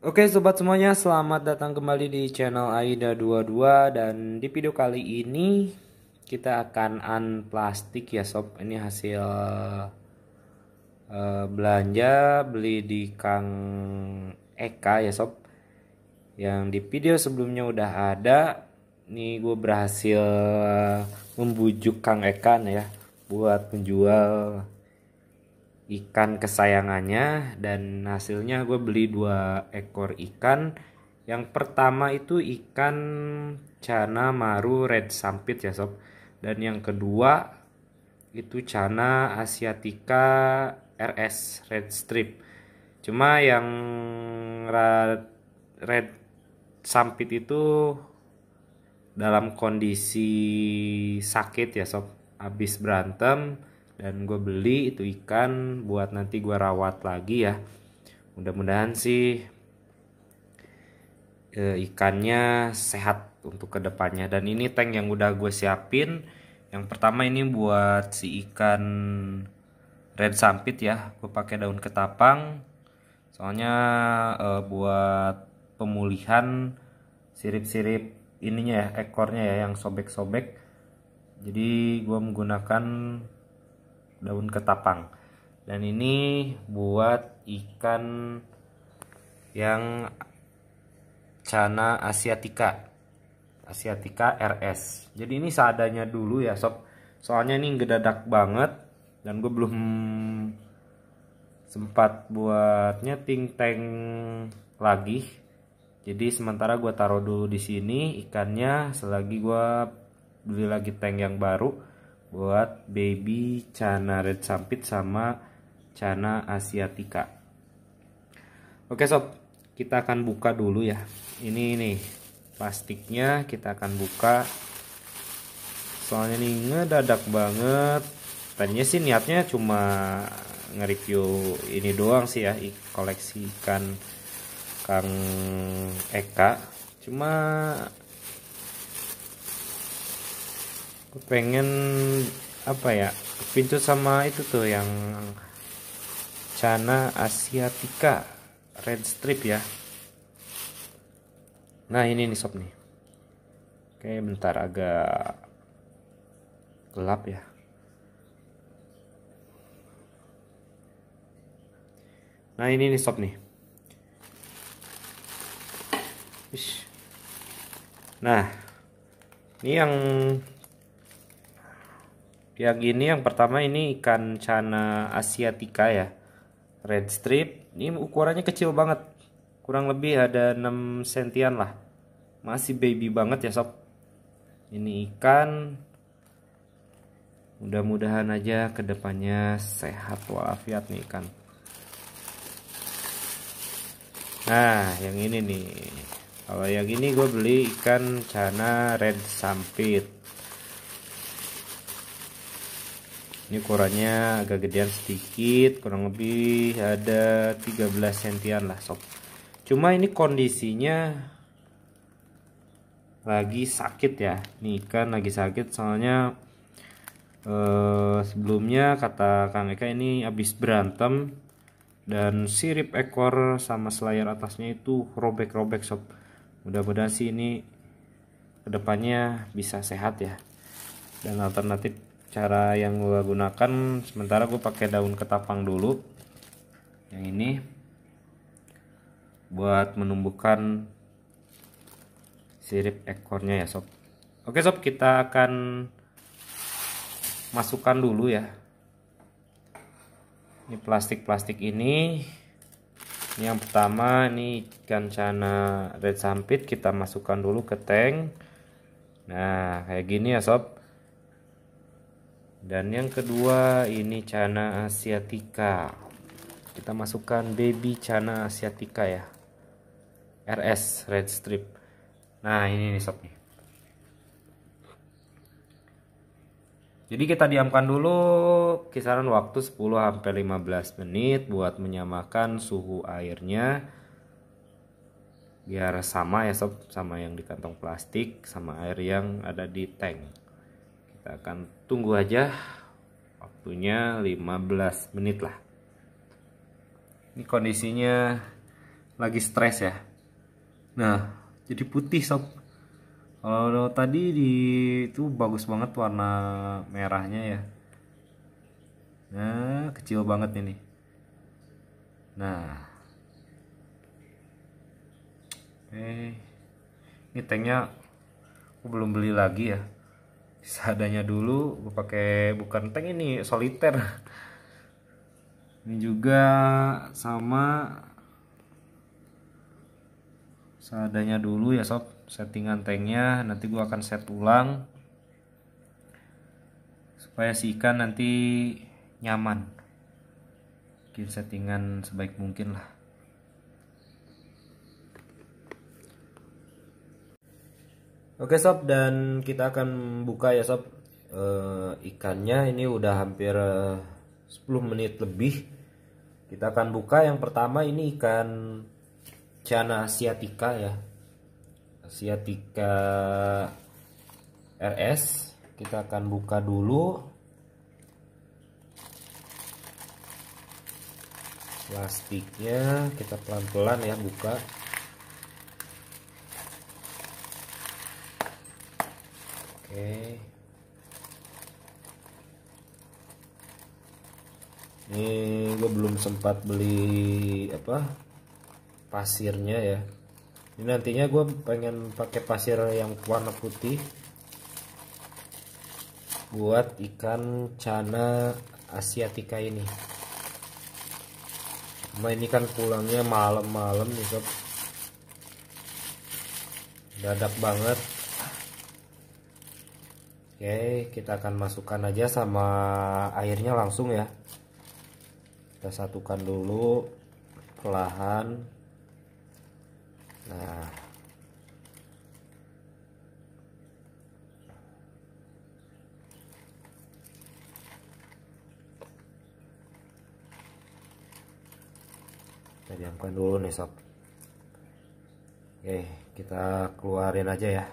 Oke sobat semuanya, selamat datang kembali di channel Aida22 dan di video kali ini kita akan unplastik ya sob. Ini hasil uh, belanja beli di Kang Eka ya sob. Yang di video sebelumnya udah ada. ini gue berhasil eh, membujuk Kang Eka nih ya buat menjual ikan kesayangannya dan hasilnya gue beli dua ekor ikan yang pertama itu ikan cana maru red sampit ya sob dan yang kedua itu cana asiatica rs red strip cuma yang red, red sampit itu dalam kondisi sakit ya sob habis berantem dan gue beli itu ikan buat nanti gue rawat lagi ya mudah-mudahan sih e, ikannya sehat untuk kedepannya dan ini tank yang udah gue siapin yang pertama ini buat si ikan red sampit ya gue pakai daun ketapang soalnya e, buat pemulihan sirip-sirip ininya ya ekornya ya yang sobek-sobek jadi gue menggunakan daun ketapang dan ini buat ikan yang cana asiatica asiatica RS jadi ini seadanya dulu ya sob soalnya ini gedadak banget dan gue belum sempat buatnya nyeting tank lagi jadi sementara gue taruh dulu di sini ikannya selagi gue beli lagi tank yang baru buat baby cana red sampit sama cana asiatica. Oke sob, kita akan buka dulu ya. Ini nih plastiknya kita akan buka. Soalnya nih ngedadak banget. Tadinya sih niatnya cuma nge-review ini doang sih ya, koleksi ikan Kang Eka. Cuma pengen apa ya pintu sama itu tuh yang Cana Asiatica red strip ya nah ini nih sob nih oke bentar agak gelap ya nah ini nih sob nih Nah, ini yang yang ini yang pertama ini ikan cana asiatica ya. Red strip. Ini ukurannya kecil banget. Kurang lebih ada 6 sentian lah. Masih baby banget ya sob. Ini ikan. Mudah-mudahan aja kedepannya sehat walafiat nih ikan. Nah yang ini nih. Kalau yang ini gue beli ikan cana red sampit ini ukurannya agak gedean sedikit kurang lebih ada 13 sentian lah sob cuma ini kondisinya lagi sakit ya ini ikan lagi sakit soalnya eh, sebelumnya kata Kang Eka ini habis berantem dan sirip ekor sama selayar atasnya itu robek-robek sob mudah-mudahan sih ini kedepannya bisa sehat ya dan alternatif cara yang gue gunakan sementara gue pakai daun ketapang dulu yang ini buat menumbuhkan sirip ekornya ya sob oke sob kita akan masukkan dulu ya ini plastik-plastik ini ini yang pertama ini ikan cana red sampit kita masukkan dulu ke tank nah kayak gini ya sob dan yang kedua ini cana asiatica kita masukkan baby cana asiatica ya RS red strip nah ini nih sob jadi kita diamkan dulu kisaran waktu 10 15 menit buat menyamakan suhu airnya biar sama ya sob sama yang di kantong plastik sama air yang ada di tank kita akan tunggu aja waktunya 15 menit lah ini kondisinya lagi stres ya nah jadi putih sob kalau tadi di itu bagus banget warna merahnya ya nah kecil banget ini nah eh ini tanknya aku belum beli lagi ya seadanya dulu gue pakai bukan tank ini soliter ini juga sama seadanya dulu ya sob settingan tanknya nanti gue akan set ulang supaya si ikan nanti nyaman bikin settingan sebaik mungkin lah Oke sob dan kita akan buka ya sob e, ikannya ini udah hampir 10 eh, menit lebih kita akan buka yang pertama ini ikan cana asiatica ya asiatica RS kita akan buka dulu plastiknya kita pelan-pelan ya buka okay. ini gue belum sempat beli apa pasirnya ya ini nantinya gue pengen pakai pasir yang warna putih buat ikan cana asiatica ini cuma ini kan pulangnya malam-malam nih sob dadak banget Oke, kita akan masukkan aja sama airnya langsung ya. Kita satukan dulu perlahan. Nah. Kita diamkan dulu nih sob. Oke, kita keluarin aja ya.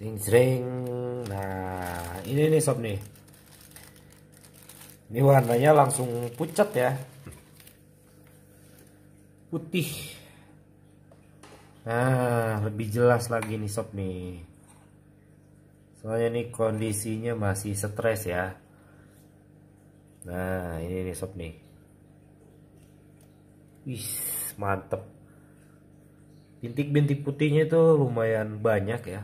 jring sering. nah ini nih sob nih ini warnanya langsung pucat ya putih nah lebih jelas lagi nih sob nih soalnya nih kondisinya masih stres ya nah ini nih sob nih wih mantep bintik-bintik putihnya itu lumayan banyak ya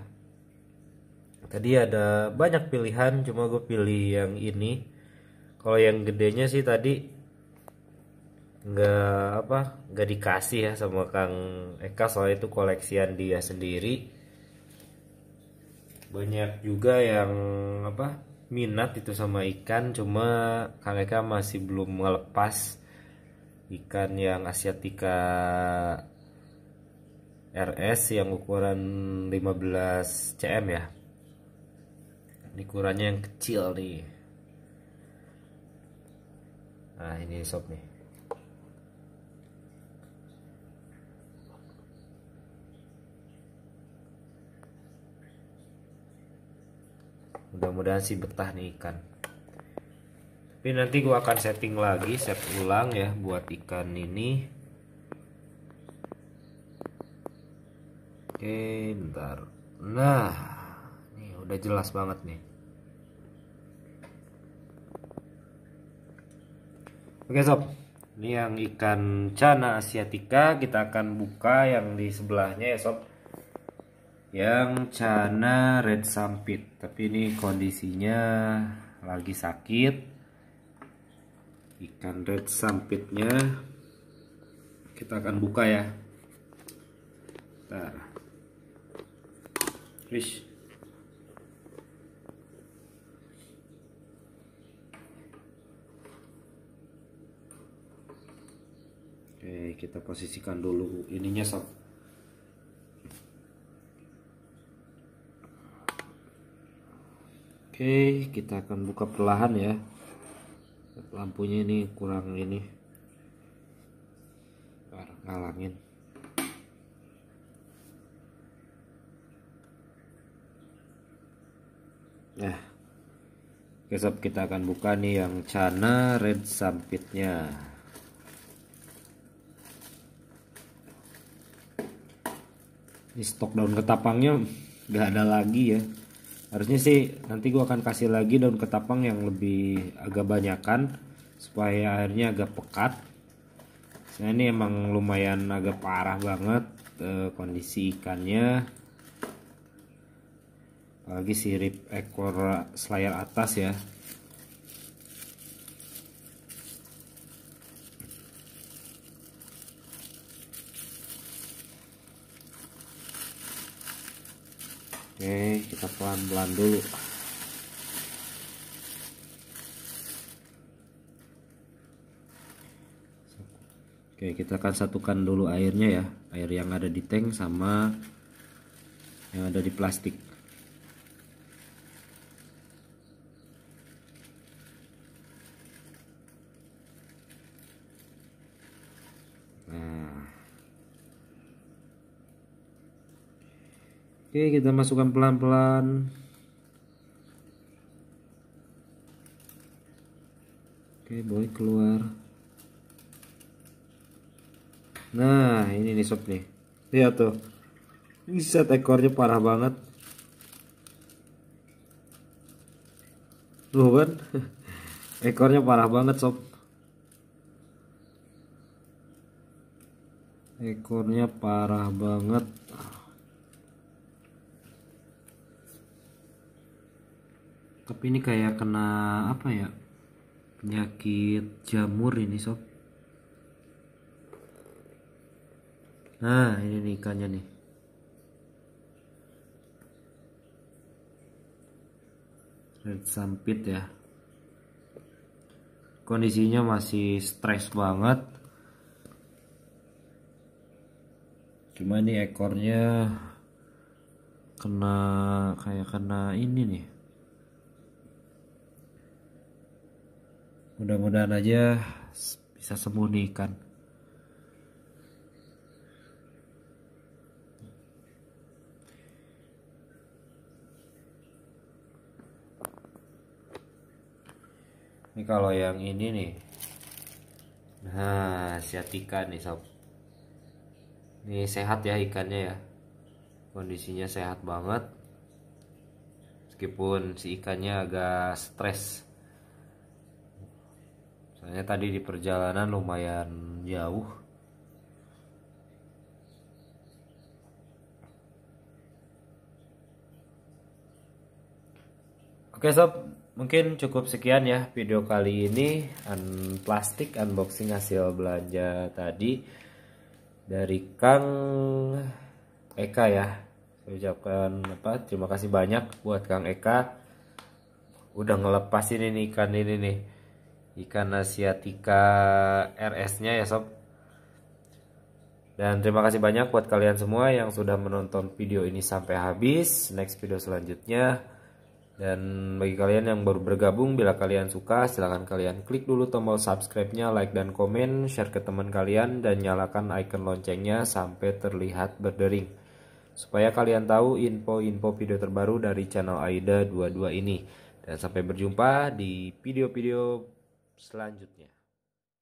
tadi ada banyak pilihan cuma gue pilih yang ini kalau yang gedenya sih tadi nggak apa nggak dikasih ya sama Kang Eka soalnya itu koleksian dia sendiri banyak juga yang apa minat itu sama ikan cuma Kang Eka masih belum melepas ikan yang asiatica RS yang ukuran 15 cm ya ini ukurannya yang kecil nih nah ini sob nih mudah-mudahan sih betah nih ikan tapi nanti gua akan setting lagi set ulang ya buat ikan ini oke bentar nah ini udah jelas banget nih Oke sob, ini yang ikan cana asiatica kita akan buka yang di sebelahnya ya sob. Yang cana red sampit, tapi ini kondisinya lagi sakit. Ikan red sampitnya kita akan buka ya. Nah, wish. Oke, kita posisikan dulu ininya sob. Oke, kita akan buka perlahan ya. Lampunya ini kurang ini. Ngalangin. Nah, ya. besok kita akan buka nih yang cana red sampitnya. ini stok daun ketapangnya nggak ada lagi ya harusnya sih nanti gue akan kasih lagi daun ketapang yang lebih agak banyakan supaya airnya agak pekat saya nah, ini emang lumayan agak parah banget eh, kondisi ikannya apalagi sirip ekor selayar atas ya oke kita pelan-pelan dulu Oke, kita akan satukan dulu airnya ya, air yang ada di tank sama yang ada di plastik. Oke, kita masukkan pelan-pelan. Oke, boy keluar. Nah, ini nih sob nih. Lihat tuh. Set ekornya parah banget. Tuh kan. Ekornya parah banget sob. Ekornya parah banget. tapi ini kayak kena apa ya penyakit jamur ini sob nah ini nih ikannya nih red sampit ya kondisinya masih stres banget cuma ini ekornya kena kayak kena ini nih mudah-mudahan aja bisa sembuh nih ikan ini kalau yang ini nih nah siat ikan nih sob ini sehat ya ikannya ya kondisinya sehat banget meskipun si ikannya agak stres Soalnya tadi di perjalanan lumayan jauh. Oke sob, mungkin cukup sekian ya video kali ini un plastik unboxing hasil belanja tadi dari Kang Eka ya. Saya ucapkan apa? Terima kasih banyak buat Kang Eka udah ngelepas ini nih ikan ini nih ikan asiatica RS-nya ya sob. Dan terima kasih banyak buat kalian semua yang sudah menonton video ini sampai habis. Next video selanjutnya. Dan bagi kalian yang baru bergabung, bila kalian suka, silahkan kalian klik dulu tombol subscribe-nya, like dan komen, share ke teman kalian, dan nyalakan icon loncengnya sampai terlihat berdering. Supaya kalian tahu info-info video terbaru dari channel AIDA 22 ini. Dan sampai berjumpa di video-video selanjutnya.